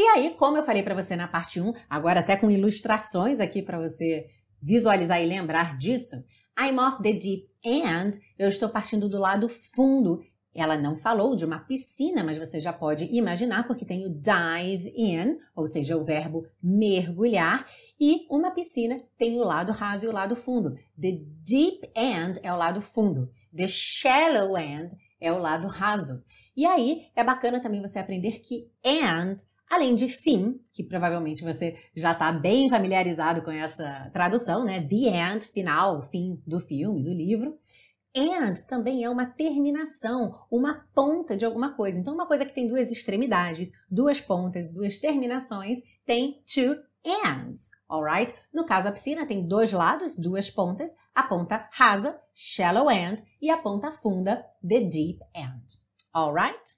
E aí, como eu falei para você na parte 1, agora até com ilustrações aqui para você visualizar e lembrar disso, I'm off the deep end, eu estou partindo do lado fundo. Ela não falou de uma piscina, mas você já pode imaginar porque tem o dive in, ou seja, o verbo mergulhar, e uma piscina tem o lado raso e o lado fundo. The deep end é o lado fundo. The shallow end é o lado raso. E aí é bacana também você aprender que and Além de fim, que provavelmente você já está bem familiarizado com essa tradução, né? The end, final, fim do filme, do livro. And também é uma terminação, uma ponta de alguma coisa. Então, uma coisa que tem duas extremidades, duas pontas, duas terminações, tem to ends, alright? No caso, a piscina tem dois lados, duas pontas, a ponta rasa, shallow end, e a ponta funda, the deep end, alright?